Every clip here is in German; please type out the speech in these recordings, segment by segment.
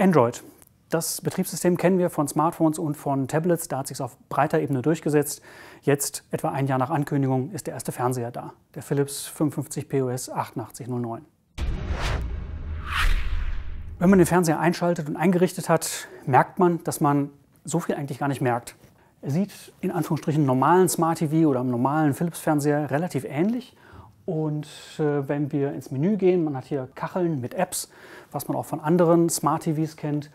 Android. Das Betriebssystem kennen wir von Smartphones und von Tablets. Da hat sich auf breiter Ebene durchgesetzt. Jetzt, etwa ein Jahr nach Ankündigung, ist der erste Fernseher da. Der Philips 55 POS 8809. Wenn man den Fernseher einschaltet und eingerichtet hat, merkt man, dass man so viel eigentlich gar nicht merkt. Er sieht in Anführungsstrichen normalen Smart TV oder einem normalen Philips-Fernseher relativ ähnlich. Und äh, wenn wir ins Menü gehen, man hat hier Kacheln mit Apps, was man auch von anderen Smart TVs kennt.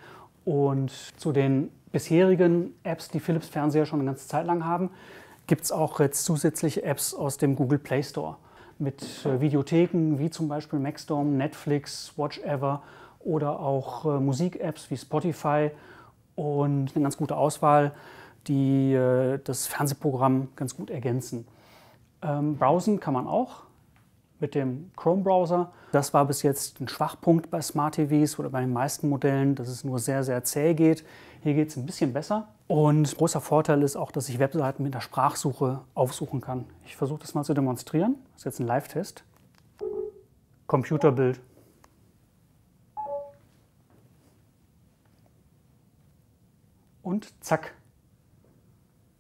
Und zu den bisherigen Apps, die Philips Fernseher schon eine ganze Zeit lang haben, gibt es auch jetzt zusätzliche Apps aus dem Google Play Store mit äh, Videotheken wie zum Beispiel MacStorm, Netflix, WatchEver oder auch äh, Musik-Apps wie Spotify und eine ganz gute Auswahl, die äh, das Fernsehprogramm ganz gut ergänzen. Ähm, browsen kann man auch mit dem Chrome-Browser. Das war bis jetzt ein Schwachpunkt bei Smart TVs oder bei den meisten Modellen, dass es nur sehr, sehr zäh geht. Hier geht es ein bisschen besser. Und großer Vorteil ist auch, dass ich Webseiten mit der Sprachsuche aufsuchen kann. Ich versuche das mal zu demonstrieren. Das ist jetzt ein Live-Test. Computerbild. Und zack,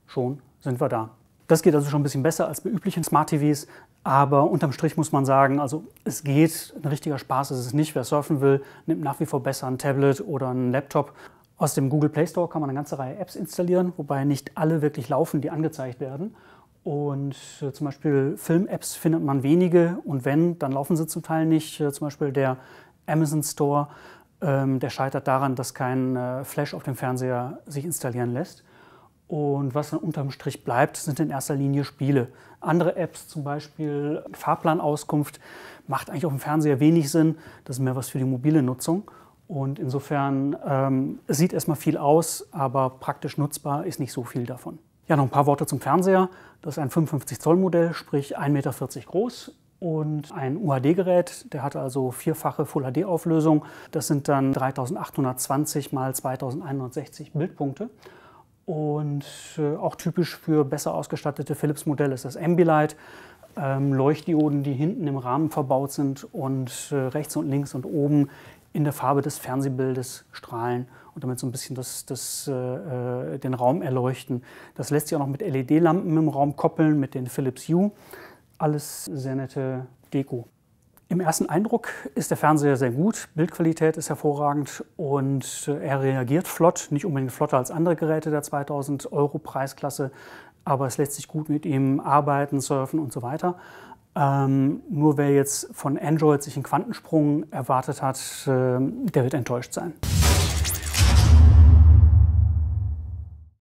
schon sind wir da. Das geht also schon ein bisschen besser als bei üblichen Smart TVs, aber unterm Strich muss man sagen, also es geht, ein richtiger Spaß ist es nicht. Wer surfen will, nimmt nach wie vor besser ein Tablet oder einen Laptop. Aus dem Google Play Store kann man eine ganze Reihe Apps installieren, wobei nicht alle wirklich laufen, die angezeigt werden. Und äh, zum Beispiel Film-Apps findet man wenige und wenn, dann laufen sie zum Teil nicht. Äh, zum Beispiel der Amazon Store, ähm, der scheitert daran, dass kein äh, Flash auf dem Fernseher sich installieren lässt. Und was dann unterm Strich bleibt, sind in erster Linie Spiele. Andere Apps, zum Beispiel Fahrplanauskunft, macht eigentlich auf dem Fernseher wenig Sinn. Das ist mehr was für die mobile Nutzung. Und insofern ähm, sieht erstmal viel aus, aber praktisch nutzbar ist nicht so viel davon. Ja, noch ein paar Worte zum Fernseher. Das ist ein 55-Zoll-Modell, sprich 1,40 Meter groß und ein UHD-Gerät. Der hat also vierfache Full-HD-Auflösung. Das sind dann 3820 x 2160 Bildpunkte. Und äh, auch typisch für besser ausgestattete Philips-Modelle ist das Ambilight. Ähm, Leuchtdioden, die hinten im Rahmen verbaut sind und äh, rechts und links und oben in der Farbe des Fernsehbildes strahlen und damit so ein bisschen das, das, äh, äh den Raum erleuchten. Das lässt sich auch noch mit LED-Lampen im Raum koppeln, mit den Philips Hue. Alles sehr nette Deko. Im ersten Eindruck ist der Fernseher sehr gut, Bildqualität ist hervorragend und äh, er reagiert flott, nicht unbedingt flotter als andere Geräte der 2000 Euro Preisklasse, aber es lässt sich gut mit ihm arbeiten, surfen und so weiter. Ähm, nur wer jetzt von Android sich einen Quantensprung erwartet hat, äh, der wird enttäuscht sein.